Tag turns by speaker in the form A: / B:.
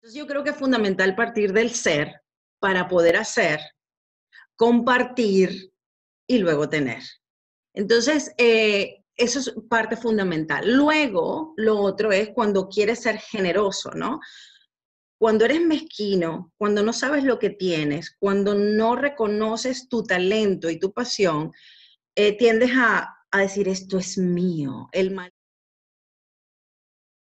A: Entonces yo creo que es fundamental partir del ser
B: para poder hacer, compartir y luego tener. Entonces, eh, eso es parte fundamental. Luego, lo otro es cuando quieres ser generoso, ¿no? Cuando eres mezquino, cuando no sabes lo que tienes, cuando no reconoces tu talento y tu pasión, eh, tiendes a, a, decir, esto es mío, el mal